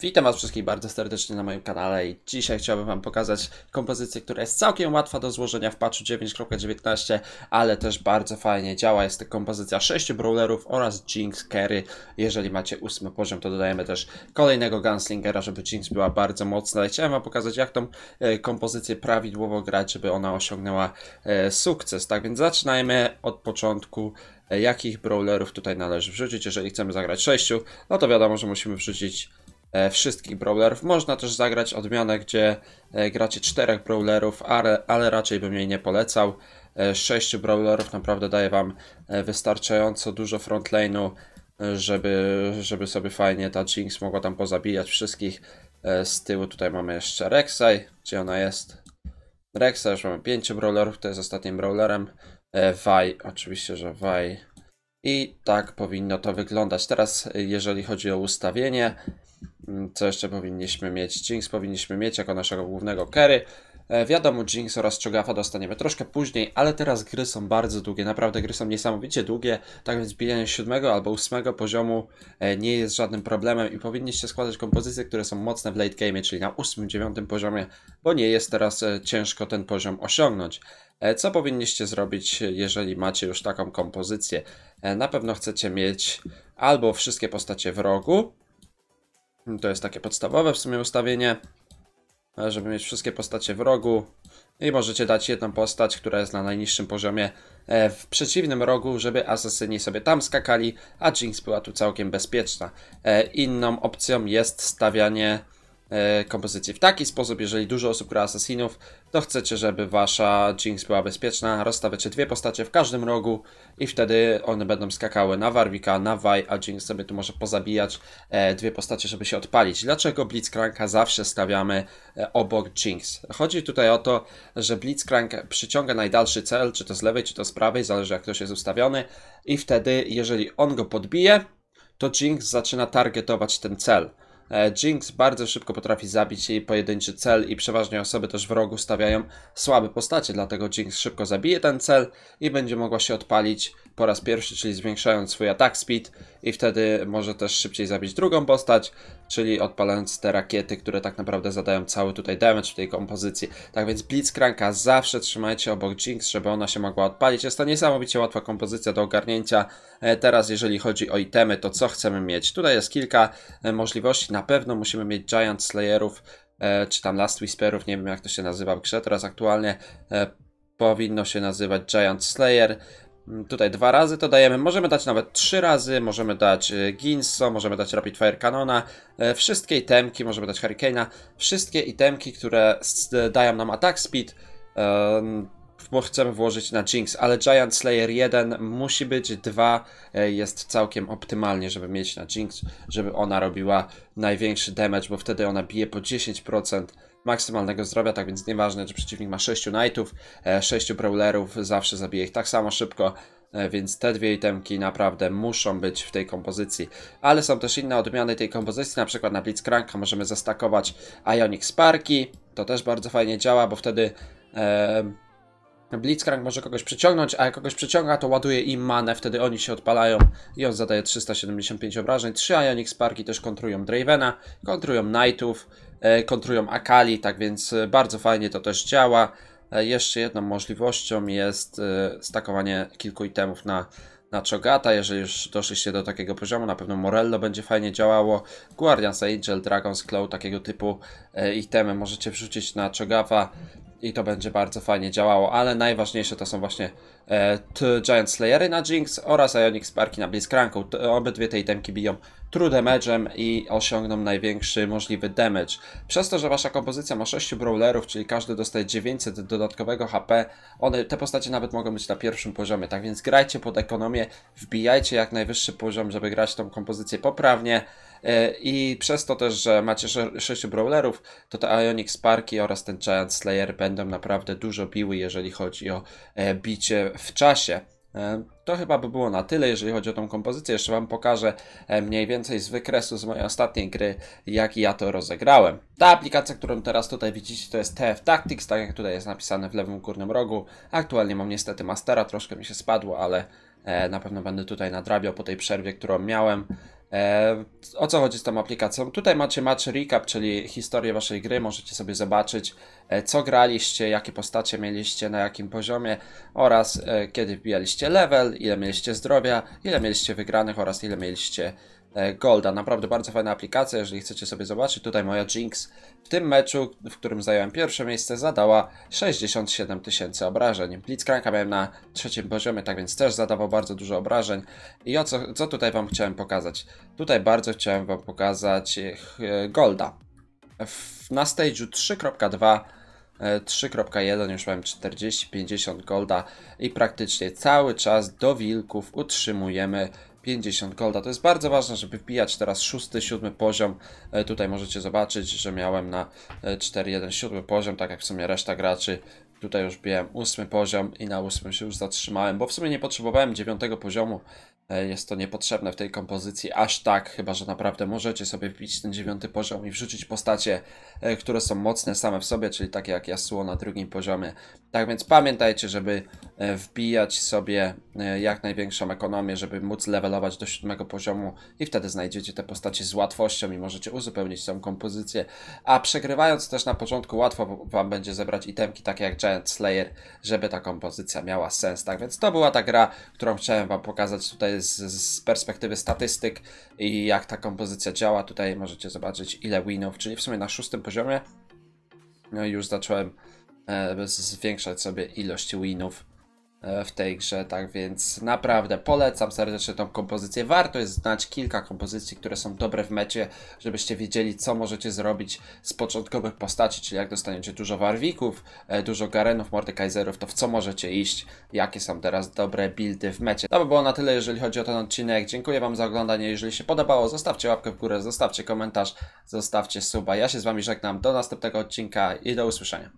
Witam Was wszystkich bardzo serdecznie na moim kanale i dzisiaj chciałbym Wam pokazać kompozycję, która jest całkiem łatwa do złożenia w patchu 9.19, ale też bardzo fajnie działa. Jest to kompozycja 6 brawlerów oraz Jinx Carry. Jeżeli macie 8 poziom, to dodajemy też kolejnego Gunslingera, żeby Jinx była bardzo mocna. I chciałem Wam pokazać, jak tą e, kompozycję prawidłowo grać, żeby ona osiągnęła e, sukces. Tak więc zaczynajmy od początku e, jakich brawlerów tutaj należy wrzucić. Jeżeli chcemy zagrać 6, no to wiadomo, że musimy wrzucić E, wszystkich brawlerów. Można też zagrać odmianę, gdzie e, gracie czterech brawlerów, ale, ale raczej bym jej nie polecał. E, sześciu brawlerów naprawdę daje wam wystarczająco dużo frontlane'u, żeby, żeby sobie fajnie ta Jinx mogła tam pozabijać wszystkich. Z tyłu tutaj mamy jeszcze Rek'Sai, gdzie ona jest. Rek'Sai już mamy pięciu brawlerów, to jest ostatnim brawlerem. Vaj, oczywiście, że Vaj i tak powinno to wyglądać. Teraz, y, jeżeli chodzi o ustawienie, mm, co jeszcze powinniśmy mieć? Jinx powinniśmy mieć jako naszego głównego carry. E, wiadomo, Jinx oraz Cho'Gaffa dostaniemy troszkę później, ale teraz gry są bardzo długie, naprawdę gry są niesamowicie długie, tak więc bijanie siódmego albo ósmego poziomu e, nie jest żadnym problemem i powinniście składać kompozycje, które są mocne w late game, czyli na ósmym, dziewiątym poziomie, bo nie jest teraz e, ciężko ten poziom osiągnąć. Co powinniście zrobić, jeżeli macie już taką kompozycję? E, na pewno chcecie mieć albo wszystkie postacie w rogu. To jest takie podstawowe w sumie ustawienie, e, żeby mieć wszystkie postacie w rogu. I możecie dać jedną postać, która jest na najniższym poziomie e, w przeciwnym rogu, żeby asasyni sobie tam skakali, a Jinx była tu całkiem bezpieczna. Inną opcją jest stawianie E, kompozycji. W taki sposób, jeżeli dużo osób gra asesinów, to chcecie, żeby wasza Jinx była bezpieczna. Rozstawiacie dwie postacie w każdym rogu i wtedy one będą skakały na Warwicka, na Vaj, a Jinx sobie tu może pozabijać e, dwie postacie, żeby się odpalić. Dlaczego Blitzcranka zawsze stawiamy e, obok Jinx? Chodzi tutaj o to, że Blitzcrank przyciąga najdalszy cel, czy to z lewej, czy to z prawej, zależy jak ktoś jest ustawiony i wtedy, jeżeli on go podbije, to Jinx zaczyna targetować ten cel. E, Jinx bardzo szybko potrafi zabić jej pojedynczy cel i przeważnie osoby też w rogu stawiają słabe postacie, dlatego Jinx szybko zabije ten cel i będzie mogła się odpalić po raz pierwszy, czyli zwiększając swój attack speed i wtedy może też szybciej zabić drugą postać, czyli odpalając te rakiety, które tak naprawdę zadają cały tutaj damage w tej kompozycji. Tak więc Blitzcranka zawsze trzymajcie obok Jinx, żeby ona się mogła odpalić. Jest to niesamowicie łatwa kompozycja do ogarnięcia. E, teraz jeżeli chodzi o itemy, to co chcemy mieć? Tutaj jest kilka e, możliwości. Na pewno musimy mieć Giant Slayerów, e, czy tam Last Whisperów, nie wiem jak to się nazywa w grze teraz aktualnie powinno się nazywać Giant Slayer. Mm, tutaj dwa razy to dajemy. Możemy dać nawet trzy razy, możemy dać e, Ginso, możemy dać Rapid Fire Cannona, e, wszystkie itemki, możemy dać Hurricane'a, wszystkie itemki, które dają nam attack speed, bo chcemy włożyć na Jinx, ale Giant Slayer 1 musi być, 2 e, jest całkiem optymalnie, żeby mieć na Jinx, żeby ona robiła największy damage, bo wtedy ona bije po 10% maksymalnego zdrowia, tak więc nieważne, czy przeciwnik ma 6 knightów, 6 e, brawlerów, zawsze zabije ich tak samo szybko, e, więc te dwie itemki naprawdę muszą być w tej kompozycji. Ale są też inne odmiany tej kompozycji, na przykład na Blitzcranka możemy zastakować Ionic Sparki, to też bardzo fajnie działa, bo wtedy... E Blitzcrank może kogoś przyciągnąć, a jak kogoś przyciąga, to ładuje im manę, wtedy oni się odpalają i on zadaje 375 obrażeń. 3 Ionic Sparki też kontrują Dravena, kontrują Knightów, E, kontrują Akali, tak więc e, bardzo fajnie to też działa. E, jeszcze jedną możliwością jest stakowanie kilku itemów na, na Chogata, jeżeli już doszliście do takiego poziomu, na pewno Morello będzie fajnie działało, Guardians Angel, Dragon's Claw, takiego typu itemy możecie wrzucić na Chogawa i to będzie bardzo fajnie działało, ale najważniejsze to są właśnie e, Giant Slayery na Jinx oraz Ionic Sparki na Blitzcranku. Obydwie te itemki biją true damage'em i osiągną największy możliwy damage. Przez to, że wasza kompozycja ma 6 brawlerów, czyli każdy dostaje 900 dodatkowego HP, one, te postacie nawet mogą być na pierwszym poziomie, tak więc grajcie pod ekonomię, wbijajcie jak najwyższy poziom, żeby grać tą kompozycję poprawnie. E, I przez to też, że macie 6 brawlerów, to te Ionic Sparki oraz ten Giant Slayer będą naprawdę dużo biły, jeżeli chodzi o e, bicie w czasie. E, to chyba by było na tyle, jeżeli chodzi o tą kompozycję. Jeszcze Wam pokażę mniej więcej z wykresu z mojej ostatniej gry, jak ja to rozegrałem. Ta aplikacja, którą teraz tutaj widzicie, to jest TF Tactics, tak jak tutaj jest napisane w lewym górnym rogu. Aktualnie mam niestety Mastera, troszkę mi się spadło, ale na pewno będę tutaj nadrabiał po tej przerwie, którą miałem. E, o co chodzi z tą aplikacją? Tutaj macie match recap, czyli historię waszej gry. Możecie sobie zobaczyć, e, co graliście, jakie postacie mieliście, na jakim poziomie oraz e, kiedy wbijaliście level, ile mieliście zdrowia, ile mieliście wygranych oraz ile mieliście E, golda. Naprawdę bardzo fajna aplikacja, jeżeli chcecie sobie zobaczyć. Tutaj moja Jinx w tym meczu, w którym zająłem pierwsze miejsce, zadała 67 tysięcy obrażeń. Blitzcranka miałem na trzecim poziomie, tak więc też zadawał bardzo dużo obrażeń. I o co, co tutaj Wam chciałem pokazać? Tutaj bardzo chciałem Wam pokazać e, Golda. Na stage'u 3.2 3.1 e, już mam 40-50 golda i praktycznie cały czas do wilków utrzymujemy 50 golda. To jest bardzo ważne, żeby wbijać teraz szósty, siódmy poziom. E, tutaj możecie zobaczyć, że miałem na 4, 1, 7 poziom, tak jak w sumie reszta graczy. Tutaj już biłem ósmy poziom i na ósmym się już zatrzymałem, bo w sumie nie potrzebowałem dziewiątego poziomu. E, jest to niepotrzebne w tej kompozycji aż tak, chyba że naprawdę możecie sobie wbić ten dziewiąty poziom i wrzucić postacie, e, które są mocne same w sobie, czyli takie jak Yasuo na drugim poziomie. Tak więc pamiętajcie, żeby E, wbijać sobie e, jak największą ekonomię, żeby móc levelować do siódmego poziomu i wtedy znajdziecie te postacie z łatwością i możecie uzupełnić tą kompozycję. A przegrywając też na początku łatwo wam będzie zebrać itemki takie jak Giant Slayer, żeby ta kompozycja miała sens. Tak więc to była ta gra, którą chciałem wam pokazać tutaj z, z perspektywy statystyk i jak ta kompozycja działa. Tutaj możecie zobaczyć ile winów, czyli w sumie na szóstym poziomie no już zacząłem e, zwiększać sobie ilość winów E, w tej grze, tak więc naprawdę polecam serdecznie tą kompozycję. Warto jest znać kilka kompozycji, które są dobre w mecie, żebyście wiedzieli, co możecie zrobić z początkowych postaci, czyli jak dostaniecie dużo warwików, e, dużo garenów, mordekaiserów, to w co możecie iść, jakie są teraz dobre buildy w mecie. To by było na tyle, jeżeli chodzi o ten odcinek. Dziękuję Wam za oglądanie. Jeżeli się podobało, zostawcie łapkę w górę, zostawcie komentarz, zostawcie suba. Ja się z Wami żegnam. Do następnego odcinka i do usłyszenia.